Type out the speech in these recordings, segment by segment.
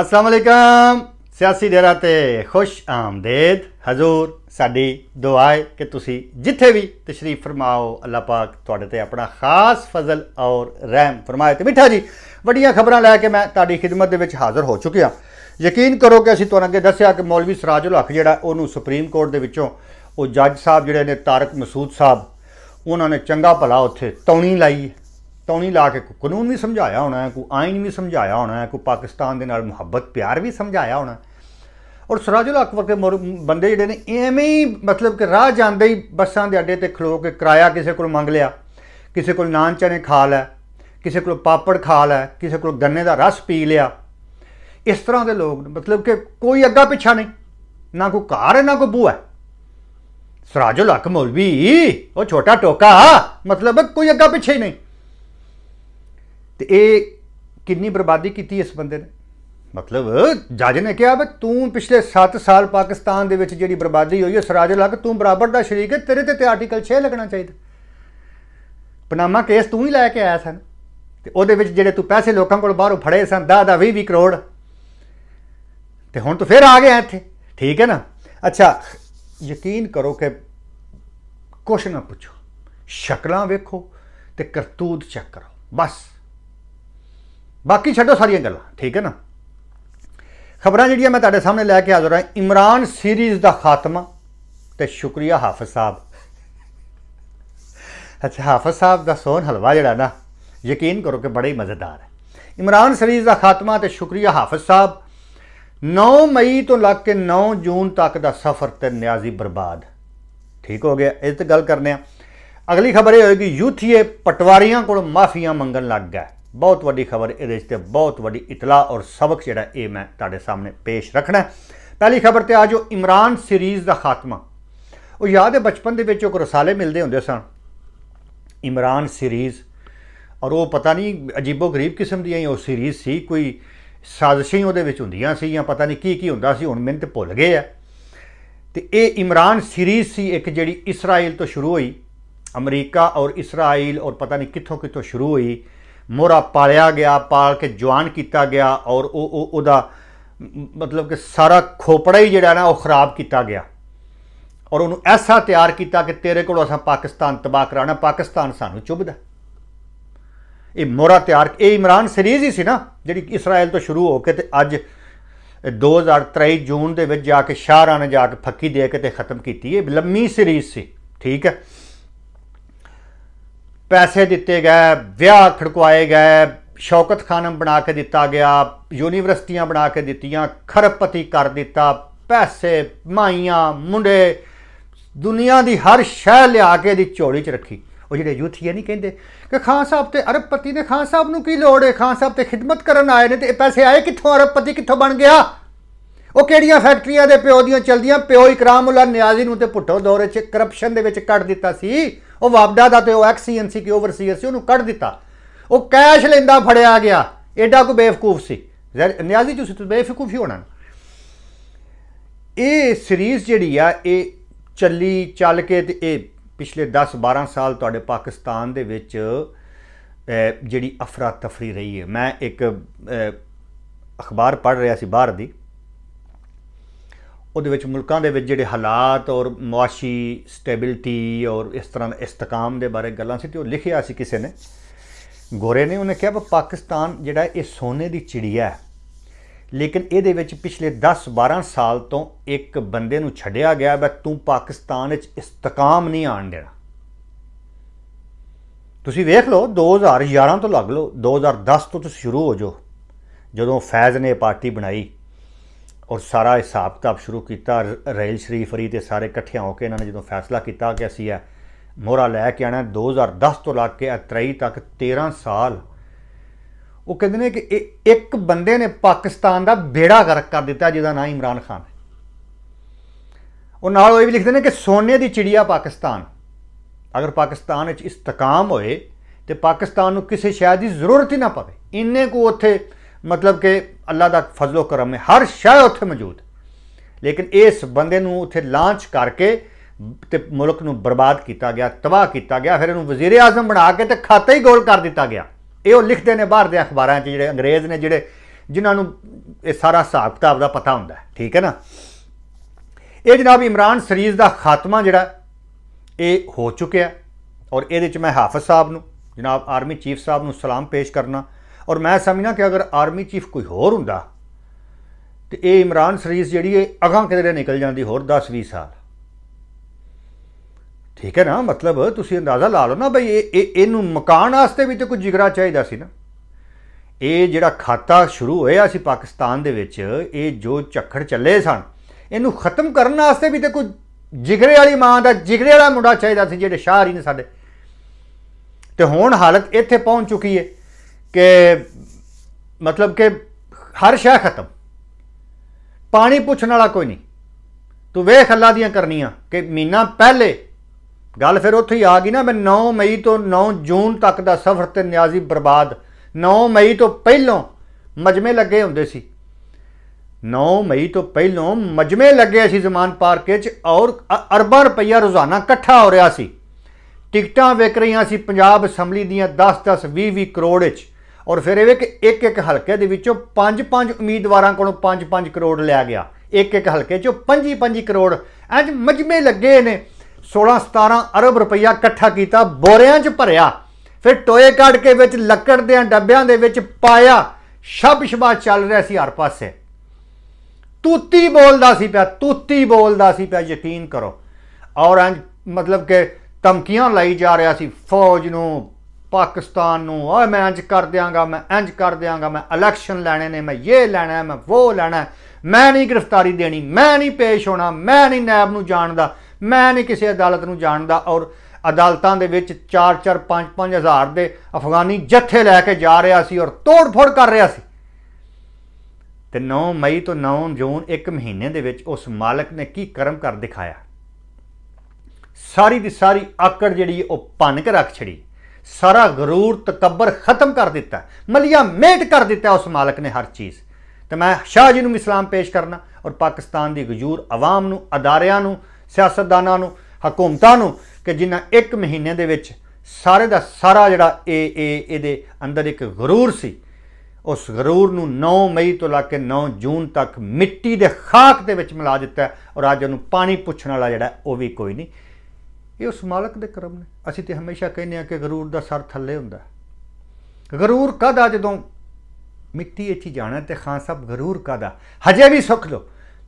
ਅਸਲਾਮ ਅਲੈਕਮ ਸਿਆਸੀ ਡੇਰਾ ਤੇ ਖੁਸ਼ ਆਮਦੇਦ ਹਜ਼ੂਰ ਸਾਡੀ ਦੁਆਏ ਕਿ ਤੁਸੀਂ ਜਿੱਥੇ ਵੀ ਤਸ਼ਰੀਫ ਫਰਮਾਓ ਅੱਲਾਹ ਪਾਕ ਤੁਹਾਡੇ ਤੇ ਆਪਣਾ ਖਾਸ ਫਜ਼ਲ ਔਰ ਰਹਿਮ ਫਰਮਾਏ ਤੇ ਮਿੱਠਾ ਜੀ ਵੱਡੀਆਂ ਖਬਰਾਂ ਲੈ ਕੇ ਮੈਂ ਤੁਹਾਡੀ ਖਿਦਮਤ ਦੇ ਵਿੱਚ ਹਾਜ਼ਰ ਹੋ ਚੁੱਕਿਆ ਯਕੀਨ ਕਰੋ ਕਿ ਅਸੀਂ ਤੁਹਾਨੂੰ ਅੱਗੇ ਦੱਸਿਆ ਕਿ ਮੌਲਵੀ ਸਰਾਜੁਲ ਹਕ ਜਿਹੜਾ ਉਹਨੂੰ ਸੁਪਰੀਮ ਕੋਰਟ ਦੇ ਵਿੱਚੋਂ ਉਹ ਜੱਜ ਸਾਹਿਬ ਜਿਹੜੇ ਨੇ ਤਾਰਕ ਮਸੂਦ ਸਾਹਿਬ ਉਹਨਾਂ ਨੇ ਚੰਗਾ ਭਲਾ ਉੱਥੇ ਤੌਣੀ ਲਾਈ ਟੌਣੀ ਲਾ ਕੇ ਕਾਨੂੰਨ ਵੀ ਸਮਝਾਇਆ ਹੋਣਾ ਕੋ ਆਇਨ ਵੀ ਸਮਝਾਇਆ ਹੋਣਾ ਕੋ ਪਾਕਿਸਤਾਨ ਦੇ ਨਾਲ ਮੁਹੱਬਤ ਪਿਆਰ ਵੀ ਸਮਝਾਇਆ ਹੋਣਾ ਔਰ ਸਰਾਜੁਲ ਅਕਬਰ ਦੇ ਬੰਦੇ ਜਿਹੜੇ ਨੇ ਐਵੇਂ ਹੀ ਮਤਲਬ ਕਿ ਰਾਹ ਜਾਂਦੇ ਹੀ ਬੱਸਾਂ ਦੇ ਅੱਡੇ ਤੇ ਖਲੋ ਕੇ ਕਿਰਾਇਆ ਕਿਸੇ ਕੋਲ ਮੰਗ ਲਿਆ ਕਿਸੇ ਕੋਲ ਨਾਨ ਚਨੇ ਖਾ ਲੈ ਕਿਸੇ ਕੋਲ ਪਾਪੜ ਖਾ ਲੈ ਕਿਸੇ ਕੋਲ ਗੰਨੇ ਦਾ ਰਸ ਪੀ ਲਿਆ ਇਸ ਤਰ੍ਹਾਂ ਦੇ ਲੋਕ ਮਤਲਬ ਕਿ ਕੋਈ ਅੱਗਾ ਪਿੱਛਾ ਨਹੀਂ ਨਾ ਕੋ ਘਰ ਹੈ ਨਾ ਕੋ ਬੂਆ ਸਰਾਜੁਲ ਹਕ ਮੌਲਵੀ ਉਹ ਛੋਟਾ ਟੋਕਾ ਮਤਲਬ ਕੋਈ ਅੱਗਾ ਪਿੱਛੇ ਹੀ ਨਹੀਂ ਤੇ ਇਹ ਕਿੰਨੀ ਬਰਬਾਦੀ ਕੀਤੀ ਇਸ ਬੰਦੇ ਨੇ ਮਤਲਬ ਜੱਜ ਨੇ ਕਿਹਾ ਵੀ ਤੂੰ ਪਿਛਲੇ 7 ਸਾਲ ਪਾਕਿਸਤਾਨ ਦੇ ਵਿੱਚ ਜਿਹੜੀ ਬਰਬਾਦੀ ਹੋਈ ਹੈ ਸਰਾਜ ਲੱਗ ਤੂੰ ਬਰਾਬਰ ਦਾ ਸ਼ਰੀਕ ਹੈ ਤੇਰੇ ਤੇ ਤੇ ਆਰਟੀਕਲ 6 ਲੱਗਣਾ ਚਾਹੀਦਾ ਪਨਾਮਾ ਕੇਸ ਤੂੰ ਹੀ ਲੈ ਕੇ ਆਇਆ ਸਨ ਤੇ ਉਹਦੇ ਵਿੱਚ ਜਿਹੜੇ ਤੂੰ ਪੈਸੇ ਲੋਕਾਂ ਕੋਲ ਬਾਹਰੋਂ ਫੜੇ ਸਨ 10 ਦਾ 20 20 ਕਰੋੜ ਤੇ ਹੁਣ ਤੂੰ ਫੇਰ ਆ ਗਿਆ ਇੱਥੇ ਠੀਕ ਹੈ ਨਾ ਅੱਛਾ ਯਕੀਨ ਕਰੋ ਕਿ ਕੁਛ ਨਾ ਪੁੱਛੋ ਸ਼ਕਲਾਂ ਵੇਖੋ ਤੇ ਕਰਤੂਤ ਚੈੱਕ ਕਰੋ ਬਸ ਬਾਕੀ ਛੱਡੋ ਸਾਰੀਆਂ ਗੱਲਾਂ ਠੀਕ ਹੈ ਨਾ ਖਬਰਾਂ ਜਿਹੜੀਆਂ ਮੈਂ ਤੁਹਾਡੇ ਸਾਹਮਣੇ ਲੈ ਕੇ ਆ ਹਾਂ ਇਮਰਾਨ ਸੀਰੀਜ਼ ਦਾ ਖਾਤਮਾ ਤੇ ਸ਼ੁਕਰੀਆ ਹਾਫਿਜ਼ ਸਾਹਿਬ ਅੱਛਾ ਹਾਫਿਜ਼ ਸਾਹਿਬ ਦਾ ਸੋਨ ਹਲਵਾ ਜਿਹੜਾ ਨਾ ਯਕੀਨ ਕਰੋ ਕਿ ਬੜਾ ਹੀ ਮਜ਼ੇਦਾਰ ਹੈ ਇਮਰਾਨ ਸੀਰੀਜ਼ ਦਾ ਖਾਤਮਾ ਤੇ ਸ਼ੁਕਰੀਆ ਹਾਫਿਜ਼ ਸਾਹਿਬ 9 ਮਈ ਤੋਂ ਲੱਗ ਕੇ 9 ਜੂਨ ਤੱਕ ਦਾ ਸਫ਼ਰ ਤੇ ਨਿਆਜ਼ੀ ਬਰਬਾਦ ਠੀਕ ਹੋ ਗਿਆ ਇਹ ਤੇ ਗੱਲ ਕਰਨੇ ਆ ਅਗਲੀ ਖਬਰ ਇਹ ਹੋਏਗੀ ਯੂਥੀਏ ਪਟਵਾਰੀਆਂ ਕੋਲ ਮਾਫੀਆਂ ਮੰਗਣ ਲੱਗ ਗਿਆ ਬਹੁਤ ਵੱਡੀ ਖਬਰ ਇਹਦੇ ਤੇ ਬਹੁਤ ਵੱਡੀ ਇਤਲਾ ਔਰ ਸਬਕ ਜਿਹੜਾ ਇਹ ਮੈਂ ਤੁਹਾਡੇ ਸਾਹਮਣੇ ਪੇਸ਼ ਰੱਖਣਾ ਪਹਿਲੀ ਖਬਰ ਤੇ ਆਜੋ ਇਮਰਾਨ ਸੀਰੀਜ਼ ਦਾ ਖਾਤਮਾ ਉਹ ਯਾਦ ਹੈ ਬਚਪਨ ਦੇ ਵਿੱਚ ਉਹ ਰਸਾਲੇ ਮਿਲਦੇ ਹੁੰਦੇ ਸਨ ਇਮਰਾਨ ਸੀਰੀਜ਼ ਔਰ ਉਹ ਪਤਾ ਨਹੀਂ ਅਜੀਬੋ ਗਰੀਬ ਕਿਸਮ ਦੀ ਆਈ ਉਹ ਸੀਰੀਜ਼ ਸੀ ਕੋਈ ਸਾਜ਼ਿਸ਼ਾਂ ਉਹਦੇ ਵਿੱਚ ਹੁੰਦੀਆਂ ਸੀ ਜਾਂ ਪਤਾ ਨਹੀਂ ਕੀ ਕੀ ਹੁੰਦਾ ਸੀ ਹੁਣ ਮੈਨੂੰ ਤੇ ਭੁੱਲ ਗਏ ਆ ਤੇ ਇਹ ਇਮਰਾਨ ਸੀਰੀਜ਼ ਸੀ ਇੱਕ ਜਿਹੜੀ ਇਸਰਾਇਲ ਤੋਂ ਸ਼ੁਰੂ ਹੋਈ ਅਮਰੀਕਾ ਔਰ ਇਸਰਾਇਲ ਔਰ ਪਤਾ ਨਹੀਂ ਕਿੱਥੋਂ ਕਿੱਥੋਂ ਸ਼ੁਰੂ ਹੋਈ ਮੋਰਾ ਪਾਲਿਆ ਗਿਆ ਪਾਲ ਕੇ ਜਵਾਨ ਕੀਤਾ ਗਿਆ ਔਰ ਉਹ ਉਹਦਾ ਮਤਲਬ ਕਿ ਸਾਰਾ ਖੋਪੜਾ ਹੀ ਜਿਹੜਾ ਨਾ ਉਹ ਖਰਾਬ ਕੀਤਾ ਗਿਆ ਔਰ ਉਹਨੂੰ ਐਸਾ ਤਿਆਰ ਕੀਤਾ ਕਿ ਤੇਰੇ ਕੋਲ ਅਸਾਂ ਪਾਕਿਸਤਾਨ ਤਬਾਹ ਕਰਾਣਾ ਪਾਕਿਸਤਾਨ ਸਾਨੂੰ ਚੁਬਦਾ ਇਹ ਮੋਰਾ ਤਿਆਰ ਇਹ ਇਮਰਾਨ ਸੀਰੀਜ਼ ਹੀ ਸੀ ਨਾ ਜਿਹੜੀ ਇਸਰਾਇਲ ਤੋਂ ਸ਼ੁਰੂ ਹੋ ਕੇ ਤੇ ਅੱਜ 2023 ਜੂਨ ਦੇ ਵਿੱਚ ਜਾ ਕੇ ਸ਼ਾਹਰਾਨ ਜਾ ਕੇ ਫੱਕੀ ਦੇ ਕੇ ਤੇ ਖਤਮ ਕੀਤੀ ਇਹ ਲੰਮੀ ਸੀਰੀਜ਼ ਸੀ ਠੀਕ ਹੈ ਪੈਸੇ ਦਿੱਤੇ ਗਏ ਵਿਆਹ ਖੜਕਵਾਏ ਗਏ ਸ਼ੌਕਤ ਖਾਨਮ ਬਣਾ ਕੇ ਦਿੱਤਾ ਗਿਆ ਯੂਨੀਵਰਸਿਟੀਆਂ ਬਣਾ ਕੇ ਦਿੱਤੀਆਂ ਖਰਪਤੀ ਕਰ ਦਿੱਤਾ ਪੈਸੇ ਮਾਈਆਂ ਮੁੰਡੇ ਦੁਨੀਆ ਦੀ ਹਰ ਸ਼ੈ ਲਿਆ ਕੇ ਦੀ ਝੋਲੀ 'ਚ ਰੱਖੀ ਉਹ ਜਿਹੜੇ ਯੂਥੀਏ ਨਹੀਂ ਕਹਿੰਦੇ ਕਿ ਖਾਨ ਸਾਹਿਬ ਤੇ ਅਰਬਪਤੀ ਨੇ ਖਾਨ ਸਾਹਿਬ ਨੂੰ ਕੀ ਲੋੜ ਹੈ ਖਾਨ ਸਾਹਿਬ ਤੇ ਖidmat ਕਰਨ ਆਏ ਨੇ ਤੇ ਇਹ ਪੈਸੇ ਆਏ ਕਿੱਥੋਂ ਅਰਬਪਤੀ ਕਿੱਥੋਂ ਬਣ ਗਿਆ ਉਹ ਕਿਹੜੀਆਂ ਫੈਕਟਰੀਆਂ ਦੇ ਪਿਓ ਦੀਆਂ ਚਲਦੀਆਂ ਪਿਓ ਇਕਰਾਮੁੱਲਾ ਨਿਆਜ਼ੀ ਨੂੰ ਤੇ ਭੁੱਟੋ ਦੌਰੇ 'ਚ ਕਰਪਸ਼ਨ ਦੇ ਵਿੱਚ ਕੱਢ ਦਿੱਤਾ ਸੀ ਉਹ ਵਾਬਡਾ ਦਾ ਤੇ ਉਹ ਐਕਸੀਐਨਸੀ ਕੇ ਓਵਰਸੀਅਰ ਸੀ ਉਹਨੂੰ ਕੱਢ ਦਿੱਤਾ ਉਹ ਕੈਸ਼ ਲੈਂਦਾ ਫੜਿਆ ਗਿਆ ਐਡਾ ਕੋ ਬੇਵਕੂਫ ਸੀ ਨਿਆਜ਼ੀ ਤੁਸੀਂ ਤੇ ਬੇਵਕੂਫ ਹੀ ਹੋਣਾ ਇਹ ਸੀਰੀਜ਼ ਜਿਹੜੀ ਆ ਇਹ ਚੱਲੀ ਚੱਲ ਕੇ ਤੇ ਇਹ ਪਿਛਲੇ 10 12 ਸਾਲ ਤੁਹਾਡੇ ਪਾਕਿਸਤਾਨ ਦੇ ਵਿੱਚ ਜਿਹੜੀ ਅਫਰਾ ਤਫਰੀ ਰਹੀ ਹੈ ਮੈਂ ਇੱਕ ਅਖਬਾਰ ਪੜ੍ਹ ਰਿਹਾ ਸੀ ਬਾਹਰ ਦੀ ਉਹਦੇ ਵਿੱਚ ਮੁਲਕਾਂ ਦੇ ਵਿੱਚ ਜਿਹੜੇ ਹਾਲਾਤ ਔਰ ਮੁਆਸ਼ੀ ਸਟੇਬਿਲਟੀ ਔਰ ਇਸ ਤਰ੍ਹਾਂ ਦਾ ਇਸਤਕਾਮ ਦੇ ਬਾਰੇ ਗੱਲਾਂ ਸੀ ਤੇ ਉਹ ਲਿਖਿਆ ਸੀ ਕਿਸੇ ਨੇ ਗੋਰੇ ਨੇ ਉਹਨੇ ਕਿਹਾ ਪਾਕਿਸਤਾਨ ਜਿਹੜਾ ਇਹ ਸੋਨੇ ਦੀ ਚਿੜੀਆ ਹੈ ਲੇਕਿਨ ਇਹਦੇ ਵਿੱਚ ਪਿਛਲੇ 10-12 ਸਾਲ ਤੋਂ ਇੱਕ ਬੰਦੇ ਨੂੰ ਛੱਡਿਆ ਗਿਆ ਵਾ ਤੂੰ ਪਾਕਿਸਤਾਨ ਵਿੱਚ ਇਸਤਕਾਮ ਨਹੀਂ ਆਣ ਦੇਣਾ ਤੁਸੀਂ ਵੇਖ ਲਓ 2011 ਤੋਂ ਲੱਗ ਲਓ 2010 ਤੋਂ ਤੁਸੀਂ ਸ਼ੁਰੂ ਹੋ ਜਾਓ ਜਦੋਂ ਫੈਜ਼ ਨੇ ਪਾਰਟੀ ਬਣਾਈ ਔਰ ਸਾਰਾ ਹਿਸਾਬ ਕਿਤਾਬ ਸ਼ੁਰੂ ਕੀਤਾ ਰੈਲ ਸ਼ਰੀਫਰੀ ਤੇ ਸਾਰੇ ਇਕੱਠਿਆਂ ਹੋ ਕੇ ਇਹਨਾਂ ਨੇ ਜਦੋਂ ਫੈਸਲਾ ਕੀਤਾ ਕਿ ਅਸੀਂ ਇਹ ਮੋਹਰਾ ਲੈ ਕੇ ਆਣਾ 2010 ਤੋਂ ਲੱਗ ਕੇ 23 ਤੱਕ 13 ਸਾਲ ਉਹ ਕਹਿੰਦੇ ਨੇ ਕਿ ਇੱਕ ਬੰਦੇ ਨੇ ਪਾਕਿਸਤਾਨ ਦਾ ਬੇੜਾ ਗਰਕ ਕਰ ਦਿੱਤਾ ਜਿਹਦਾ ਨਾਮ ਇਮਰਾਨ ਖਾਨ ਹੈ ਉਹ ਨਾਲ ਉਹ ਵੀ ਲਿਖਦੇ ਨੇ ਕਿ ਸੋਨੇ ਦੀ ਚਿੜੀਆ ਪਾਕਿਸਤਾਨ ਅਗਰ ਪਾਕਿਸਤਾਨ ਵਿੱਚ ਇਸਤਕਾਮ ਹੋਏ ਤੇ ਪਾਕਿਸਤਾਨ ਨੂੰ ਕਿਸੇ ਸ਼ਾਇਦ ਦੀ ਜ਼ਰੂਰਤ ਹੀ ਨਾ ਪਵੇ ਇੰਨੇ ਕੋ ਉੱਥੇ ਮਤਲਬ ਕਿ ਅੱਲਾ ਦਾ ਫਜ਼ਲੋ ਕਰਮ ਹੈ ਹਰ ਸ਼ੈ ਉੱਥੇ ਮੌਜੂਦ ਲੇਕਿਨ ਇਸ ਬੰਦੇ ਨੂੰ ਉੱਥੇ ਲਾਂਚ ਕਰਕੇ ਤੇ ਮੁਲਕ ਨੂੰ ਬਰਬਾਦ ਕੀਤਾ ਗਿਆ ਤਬਾਹ ਕੀਤਾ ਗਿਆ ਫਿਰ ਇਹਨੂੰ ਵਜ਼ੀਰ ਆਜ਼ਮ ਬਣਾ ਕੇ ਤੇ ਖਾਤਾ ਹੀ ਗੋਲ ਕਰ ਦਿੱਤਾ ਗਿਆ ਇਹ ਉਹ ਲਿਖਦੇ ਨੇ ਬਾਹਰ ਦੇ ਅਖਬਾਰਾਂ 'ਚ ਜਿਹੜੇ ਅੰਗਰੇਜ਼ ਨੇ ਜਿਹੜੇ ਜਿਨ੍ਹਾਂ ਨੂੰ ਇਹ ਸਾਰਾ ਹਿਸਾਬ ਕਿਤਾਬ ਦਾ ਪਤਾ ਹੁੰਦਾ ਠੀਕ ਹੈ ਨਾ ਇਹ ਜਨਾਬ ਇਮਰਾਨ ਸਰੀਜ਼ ਦਾ ਖਾਤਮਾ ਜਿਹੜਾ ਇਹ ਹੋ ਚੁੱਕਿਆ ਔਰ ਇਹਦੇ 'ਚ ਮੈਂ ਹਾਫਿਜ਼ ਸਾਹਿਬ ਨੂੰ ਜਨਾਬ ਆਰਮੀ ਚੀਫ ਸਾਹਿਬ ਨੂੰ ਸਲਾਮ ਪੇਸ਼ ਕਰਨਾ ਔਰ ਮੈਂ ਸਮਝਣਾ ਕਿ ਅਗਰ ਆਰਮੀ ਚੀਫ ਕੋਈ ਹੋਰ ਹੁੰਦਾ ਤੇ ਇਹ ਇਮਰਾਨ ਸਰੀਸ ਜਿਹੜੀ ਇਹ ਅਗਾਂ ਕਿਤੇ ਨਿਕਲ ਜਾਂਦੀ ਹੋਰ 10-20 ਸਾਲ ਠੀਕ ਹੈ ਨਾ ਮਤਲਬ ਤੁਸੀਂ ਅੰਦਾਜ਼ਾ ਲਾ ਲਓ ਨਾ ਭਈ ਇਹ ਇਹਨੂੰ ਮਕਾਨ ਵਾਸਤੇ ਵੀ ਤੇ ਕੋਈ ਜਿਗਰਾ ਚਾਹੀਦਾ ਸੀ ਨਾ ਇਹ ਜਿਹੜਾ ਖਾਤਾ ਸ਼ੁਰੂ ਹੋਇਆ ਸੀ ਪਾਕਿਸਤਾਨ ਦੇ ਵਿੱਚ ਇਹ ਜੋ ਝੱਖੜ ਚੱਲੇ ਸਨ ਇਹਨੂੰ ਖਤਮ ਕਰਨ ਵਾਸਤੇ ਵੀ ਤੇ ਕੋਈ ਜਿਗਰੇ ਵਾਲੀ ਮਾਂ ਦਾ ਜਿਗਰੇ ਵਾਲਾ ਮੁੰਡਾ ਚਾਹੀਦਾ ਸੀ ਜਿਹੜੇ ਸ਼ਾਹ ਹੀ ਨੇ ਸਾਡੇ ਤੇ ਹੁਣ ਹਾਲਤ ਇੱਥੇ ਪਹੁੰਚ ਚੁੱਕੀ ਹੈ ਕਿ ਮਤਲਬ ਕਿ ਹਰ ਸ਼ੈ ਖਤਮ ਪਾਣੀ ਪੁੱਛਣ ਵਾਲਾ ਕੋਈ ਨਹੀਂ ਤੂੰ ਵੇਖ ਅੱਲਾ ਦੀਆਂ ਕਰਨੀਆਂ ਕਿ ਮਹੀਨਾ ਪਹਿਲੇ ਗੱਲ ਫਿਰ ਉੱਥੇ ਹੀ ਆ ਗਈ ਨਾ ਮੈਂ 9 ਮਈ ਤੋਂ 9 ਜੂਨ ਤੱਕ ਦਾ ਸਫ਼ਰ ਤੇ ਨਿਆਜ਼ੀ ਬਰਬਾਦ 9 ਮਈ ਤੋਂ ਪਹਿਲਾਂ ਮਜਮੇ ਲੱਗੇ ਹੁੰਦੇ ਸੀ 9 ਮਈ ਤੋਂ ਪਹਿਲਾਂ ਮਜਮੇ ਲੱਗੇ ਸੀ ਜ਼ਮਾਨ ਪਾਰਕ ਵਿੱਚ ਔਰ ਅਰਬਾਂ ਰੁਪਈਆ ਰੋਜ਼ਾਨਾ ਇਕੱਠਾ ਹੋ ਰਿਹਾ ਸੀ ਟਿਕਟਾਂ ਵਿਕ ਰਹੀਆਂ ਸੀ ਪੰਜਾਬ ਅਸੈਂਬਲੀ ਦੀਆਂ 10 10 20 20 ਕਰੋੜ ਵਿੱਚ ਔਰ ਫਿਰ ਇਹ ਕਿ ਇੱਕ ਇੱਕ ਹਲਕੇ ਦੇ ਵਿੱਚੋਂ ਪੰਜ ਪੰਜ ਉਮੀਦਵਾਰਾਂ ਕੋਲੋਂ ਪੰਜ ਪੰਜ ਕਰੋੜ ਲਿਆ ਗਿਆ ਇੱਕ ਇੱਕ ਹਲਕੇ 'ਚੋਂ ਪੰਜੀ ਪੰਜੀ ਕਰੋੜ ਅੱਜ ਮਜਮੇ ਲੱਗੇ ਨੇ 16 17 ਅਰਬ ਰੁਪਈਆ ਇਕੱਠਾ ਕੀਤਾ ਬੋਰਿਆਂ 'ਚ ਭਰਿਆ ਫਿਰ ਟੋਏ ਕੱਢ ਕੇ ਵਿੱਚ ਲੱਕੜ ਦੇ ਡੱਬਿਆਂ ਦੇ ਵਿੱਚ ਪਾਇਆ ਸ਼ਬਸ਼ਬਾ ਚੱਲ ਰਿਹਾ ਸੀ ਹਰ ਪਾਸੇ ਤੂਤੀ ਬੋਲਦਾ ਸੀ ਪਿਆ ਤੂਤੀ ਬੋਲਦਾ ਸੀ ਪਿਆ ਯਕੀਨ ਕਰੋ ਔਰ ਅੰਜ ਮਤਲਬ ਕਿ ਧਮਕੀਆਂ ਲਾਈ ਜਾ ਰਿਹਾ ਸੀ ਫੌਜ ਨੂੰ ਪਾਕਿਸਤਾਨ ਨੂੰ ਓਏ ਮੈਂ ਇੰਜ ਕਰ ਦਿਆਂਗਾ ਮੈਂ ਇੰਜ ਕਰ ਦਿਆਂਗਾ ਮੈਂ ਇਲੈਕਸ਼ਨ ਲੈਣੇ ਨੇ ਮੈਂ ਇਹ ਲੈਣਾ ਮੈਂ ਉਹ ਲੈਣਾ ਮੈਂ ਨਹੀਂ ਗ੍ਰਿਫਤਾਰੀ ਦੇਣੀ ਮੈਂ ਨਹੀਂ ਪੇਸ਼ ਹੋਣਾ ਮੈਂ ਨਹੀਂ ਨੈਬ ਨੂੰ ਜਾਣਦਾ ਮੈਂ ਨਹੀਂ ਕਿਸੇ ਅਦਾਲਤ ਨੂੰ ਜਾਣਦਾ ਔਰ ਅਦਾਲਤਾਂ ਦੇ ਵਿੱਚ 4-4 5-5 ਹਜ਼ਾਰ ਦੇ ਅਫਗਾਨੀ ਜੱਥੇ ਲੈ ਕੇ ਜਾ ਰਿਹਾ ਸੀ ਔਰ ਤੋੜ-ਫੋੜ ਕਰ ਰਿਹਾ ਸੀ ਤੇ 9 ਮਈ ਤੋਂ 9 ਜੂਨ 1 ਮਹੀਨੇ ਦੇ ਵਿੱਚ ਉਸ ਮਾਲਕ ਨੇ ਕੀ ਕਰਮ ਕਰ ਦਿਖਾਇਆ ਸਾਰੀ ਦੀ ਸਾਰੀ ਆਕੜ ਜਿਹੜੀ ਉਹ ਭੰਨ ਕੇ ਰੱਖ ਛੜੀ ਸਾਰਾ ਗਰੂਰ ਤਕਬਰ ਖਤਮ ਕਰ ਦਿੱਤਾ ਮਲਿਆ ਮੇਟ ਕਰ ਦਿੱਤਾ ਉਸ ਮਾਲਕ ਨੇ ਹਰ ਚੀਜ਼ ਤੇ ਮੈਂ ਸ਼ਾਹ ਜੀ ਨੂੰ ਇਸਲਾਮ ਪੇਸ਼ ਕਰਨਾ ਔਰ ਪਾਕਿਸਤਾਨ ਦੀ ਗਜੂਰ ਆਵਾਮ ਨੂੰ ਅਦਾਰਿਆਂ ਨੂੰ ਸਿਆਸਤਦਾਨਾਂ ਨੂੰ ਹਕੂਮਤਾਂ ਨੂੰ ਕਿ ਜਿਨ੍ਹਾਂ ਇੱਕ ਮਹੀਨੇ ਦੇ ਵਿੱਚ ਸਾਰੇ ਦਾ ਸਾਰਾ ਜਿਹੜਾ ਇਹ ਇਹ ਇਹਦੇ ਅੰਦਰ ਇੱਕ ਗਰੂਰ ਸੀ ਉਸ ਗਰੂਰ ਨੂੰ 9 ਮਈ ਤੋਂ ਲੈ ਕੇ 9 ਜੂਨ ਤੱਕ ਮਿੱਟੀ ਦੇ ਖਾਕ ਦੇ ਵਿੱਚ ਮਿਲਾ ਦਿੱਤਾ ਔਰ ਅੱਜ ਉਹਨੂੰ ਪਾਣੀ ਪੁੱਛਣ ਵਾਲਾ ਜਿਹੜਾ ਉਹ ਵੀ ਕੋਈ ਨਹੀਂ ਇਹ ਉਸ ਮਾਲਕ ਦੇ ਕਰਮ ਨੇ ਅਸੀਂ ਤੇ ਹਮੇਸ਼ਾ ਕਹਿੰਦੇ ਆ ਕਿ ਗਰੂਰ ਦਾ ਸਰ ਥੱਲੇ ਹੁੰਦਾ ਗਰੂਰ ਕਦਾ ਜਦੋਂ ਮਿੱਟੀ ਇੱਥੇ ਜਾਣਾ ਤੇ ਖਾਨ ਸਾਹਿਬ ਗਰੂਰ ਕਦਾ ਹਜੇ ਵੀ ਸੁਖ ਲੋ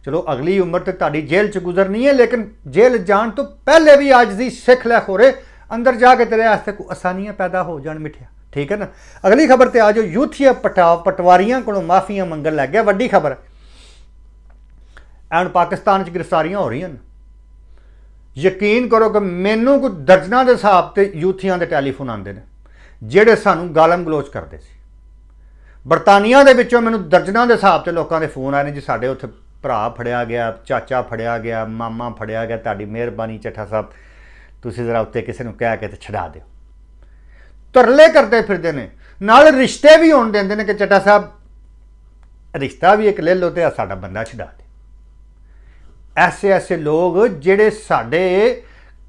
ਚਲੋ ਅਗਲੀ ਉਮਰ ਤੇ ਤੁਹਾਡੀ ਜੇਲ੍ਹ ਚ ਗੁਜ਼ਰਨੀ ਹੈ ਲੇਕਿਨ ਜੇਲ੍ਹ ਜਾਣ ਤੋਂ ਪਹਿਲੇ ਵੀ ਅੱਜ ਦੀ ਸਿੱਖ ਲੈ ਖੋਰੇ ਅੰਦਰ ਜਾ ਕੇ ਤੇਰੇ ਵਾਸਤੇ ਕੋ ਆਸਾਨੀਆਂ ਪੈਦਾ ਹੋ ਜਾਣ ਮਿੱਠਿਆ ਠੀਕ ਹੈ ਨਾ ਅਗਲੀ ਖਬਰ ਤੇ ਆਜੋ ਯੂਥੀਆ ਪਟਾ ਪਟਵਾਰੀਆਂ ਕੋਲੋਂ ਮਾਫੀਆਂ ਮੰਗਣ ਲੱਗ ਗਿਆ ਵੱਡੀ ਖਬਰ ਐਂਡ ਪਾਕਿਸਤਾਨ ਚ ਗ੍ਰਿਫਤਾਰੀਆਂ ਹੋ ਰਹੀਆਂ ਨੇ ਯਕੀਨ ਕਰੋ ਕਿ ਮੈਨੂੰ ਕੋ ਦਰਜਨਾਂ ਦੇ ਹਿਸਾਬ ਤੇ ਯੂਥੀਆਂ ਦੇ ਟੈਲੀਫੋਨ ਆਉਂਦੇ ਨੇ ਜਿਹੜੇ ਸਾਨੂੰ ਗਾਲਮ ਗਲੋਚ ਕਰਦੇ ਸੀ ਬਰਤਾਨੀਆ ਦੇ ਵਿੱਚੋਂ ਮੈਨੂੰ ਦਰਜਨਾਂ ਦੇ ਹਿਸਾਬ ਤੇ ਲੋਕਾਂ ਦੇ ਫੋਨ ਆਏ ਨੇ ਜੀ ਸਾਡੇ ਉੱਥੇ ਭਰਾ ਫੜਿਆ ਗਿਆ ਚਾਚਾ ਫੜਿਆ ਗਿਆ ਮਾਮਾ ਫੜਿਆ ਗਿਆ ਤੁਹਾਡੀ ਮਿਹਰਬਾਨੀ ਚੱਠਾ ਸਾਹਿਬ ਤੁਸੀਂ ਜ਼ਰਾ ਉੱਤੇ ਕਿਸੇ ਨੂੰ ਕਹਿ ਕੇ ਤੇ ਛਡਾ ਦਿਓ ਤਰਲੇ ਕਰਦੇ ਫਿਰਦੇ ਨੇ ਨਾਲ ਰਿਸ਼ਤੇ ਵੀ ਹੋਣ ਦਿੰਦੇ ਨੇ ਕਿ ਚੱਟਾ ਸਾਹਿਬ ਰਿਸ਼ਤਾ ਵੀ ਇੱਕ ਲੈ ਲੋ ਤੇ ਸਾਡਾ ਬੰਦਾ ਛਡਾ ਦੇ ਐਸੇ ਐਸੇ ਲੋਕ ਜਿਹੜੇ ਸਾਡੇ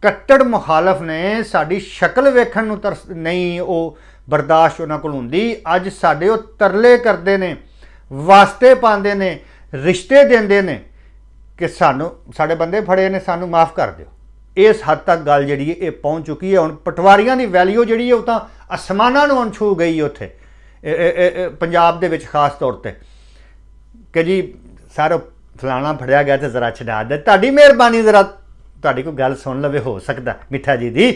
ਕੱਟੜ ਮੁਖਾਲਫ ਨੇ ਸਾਡੀ ਸ਼ਕਲ ਵੇਖਣ ਨੂੰ ਤਰਸ ਨਹੀਂ ਉਹ ਬਰਦਾਸ਼ਤ ਉਹਨਾਂ ਕੋਲ ਹੁੰਦੀ ਅੱਜ ਸਾਡੇ ਉਹ ਤਰਲੇ ਕਰਦੇ ਨੇ ਵਾਸਤੇ ਪਾਉਂਦੇ ਨੇ ਰਿਸ਼ਤੇ ਦਿੰਦੇ ਨੇ ਕਿ ਸਾਨੂੰ ਸਾਡੇ ਬੰਦੇ ਫੜੇ ਨੇ ਸਾਨੂੰ ਮਾਫ ਕਰ ਦਿਓ ਇਸ ਹੱਦ ਤੱਕ ਗੱਲ ਜਿਹੜੀ ਇਹ ਪਹੁੰਚ ਚੁੱਕੀ ਹੈ ਹੁਣ ਪਟਵਾਰੀਆਂ ਦੀ ਵੈਲਿਊ ਜਿਹੜੀ ਹੈ ਉਹ ਤਾਂ ਅਸਮਾਨਾਂ ਨੂੰ ਅਣਛੂ ਗਈ ਉੱਥੇ ਪੰਜਾਬ ਦੇ ਵਿੱਚ ਖਾਸ ਤੌਰ ਤੇ ਕਿ ਜੀ ਸਾਰੇ ਫਲਾਣਾ ਫੜਿਆ ਗਿਆ ਤੇ ਜ਼ਰਾ ਛਡਾ ਦੇ ਤੁਹਾਡੀ ਮਿਹਰਬਾਨੀ ਜ਼ਰਾ ਤੁਹਾਡੀ ਕੋਈ ਗੱਲ ਸੁਣ ਲਵੇ ਹੋ ਸਕਦਾ ਮਿੱਠਾ ਜੀ ਦੀ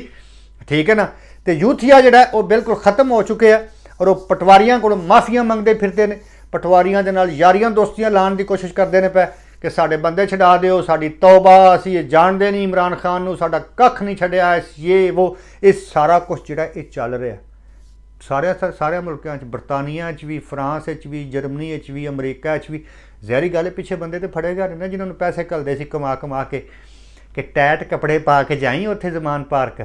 ਠੀਕ ਹੈ ਨਾ ਤੇ ਯੂਥੀਆ ਜਿਹੜਾ ਉਹ ਬਿਲਕੁਲ ਖਤਮ ਹੋ ਚੁੱਕੇ ਆ ਔਰ ਉਹ ਪਟਵਾਰੀਆਂ ਕੋਲ ਮਾਫੀਆਂ ਮੰਗਦੇ ਫਿਰਦੇ ਨੇ ਪਟਵਾਰੀਆਂ ਦੇ ਨਾਲ ਯਾਰੀਆਂ ਦੋਸਤੀਆਂ ਲਾਣ ਦੀ ਕੋਸ਼ਿਸ਼ ਕਰਦੇ ਨੇ ਪੈ ਕਿ ਸਾਡੇ ਬੰਦੇ ਛਡਾ ਦਿਓ ਸਾਡੀ ਤੌਬਾ ਅਸੀਂ ਇਹ ਜਾਣਦੇ ਨਹੀਂ ਇਮਰਾਨ ਖਾਨ ਨੂੰ ਸਾਡਾ ਕੱਖ ਨਹੀਂ ਛੱਡਿਆ ਇਸ ਇਹ ਉਹ ਇਹ ਸਾਰਾ ਕੁਝ ਜਿਹੜਾ ਇਹ ਚੱਲ ਰਿਹਾ ਸਾਰਿਆਂ ਸਾਰਿਆਂ ਮੁਲਕਾਂ 'ਚ ਬਰਤਾਨੀਆ 'ਚ ਵੀ ਫਰਾਂਸ 'ਚ ਵੀ ਜਰਮਨੀ 'ਚ ਵੀ ਅਮਰੀਕਾ 'ਚ ਵੀ ਜ਼ਹਿਰੀ ਗੱਲ ਪਿੱਛੇ ਬੰਦੇ ਤੇ ਫੜੇ ਜਾ ਰਹੇ ਨੇ ਜਿਨ੍ਹਾਂ ਨੂੰ ਪੈਸੇ ਕਲਦੇ ਸੀ ਕਮਾ ਕਮਾ ਕੇ ਕਿ ਟੈਟ ਕੱਪੜੇ ਪਾ ਕੇ ਜਾਈ ਉੱਥੇ ਜ਼ਮਾਨ ਪਾਰਕ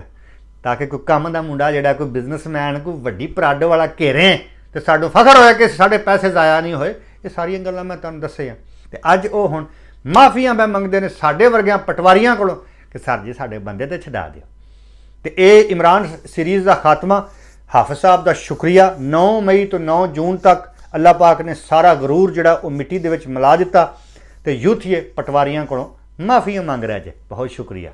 ਤਾਂ ਕਿ ਕੋਈ ਕੰਮ ਦਾ ਮੁੰਡਾ ਜਿਹੜਾ ਕੋਈ ਬਿਜ਼ਨਸਮੈਨ ਕੋਈ ਵੱਡੀ ਪ੍ਰਾਡ ਵਾਲਾ ਘੇਰੇ ਤੇ ਸਾਡੋ ਫਖਰ ਹੋਇਆ ਕਿ ਸਾਡੇ ਪੈਸੇ ਜ਼ਾਇਆ ਨਹੀਂ ਹੋਏ ਇਹ ਸਾਰੀਆਂ ਗੱਲਾਂ ਮੈਂ ਤੁਹਾਨੂੰ ਦੱਸੇ ਆ ਤੇ ਅੱਜ ਉਹ ਹੁਣ ਮਾਫੀਆਂ ਬੈ ਮੰਗਦੇ ਨੇ ਸਾਡੇ ਵਰਗਿਆਂ ਪਟਵਾਰੀਆਂ ਕੋਲੋਂ ਕਿ ਸਰ ਜੀ ਸਾਡੇ ਬੰਦੇ ਤੇ ਛਡਾ ਦਿਓ ਤੇ ਇਹ ਇਮਰਾਨ ਸੀਰੀਜ਼ ਦਾ ਖਾਤਮਾ ਹਾਫਿਜ਼ ਸਾਹਿਬ ਦਾ ਸ਼ੁਕਰੀਆ 9 ਮਈ ਤੋਂ 9 ਜੂਨ ਤੱਕ ਅੱਲਾਹ ਪਾਕ ਨੇ ਸਾਰਾ ਗਰੂਰ ਜਿਹੜਾ ਉਹ ਮਿੱਟੀ ਦੇ ਵਿੱਚ ਮਿਲਾ ਦਿੱਤਾ ਤੇ ਯੂਥੀਏ ਪਟਵਾਰੀਆਂ ਕੋਲੋਂ ਮਾਫੀ ਮੰਗ ਰਿਹਾ ਜੇ ਬਹੁਤ ਸ਼ੁਕਰੀਆ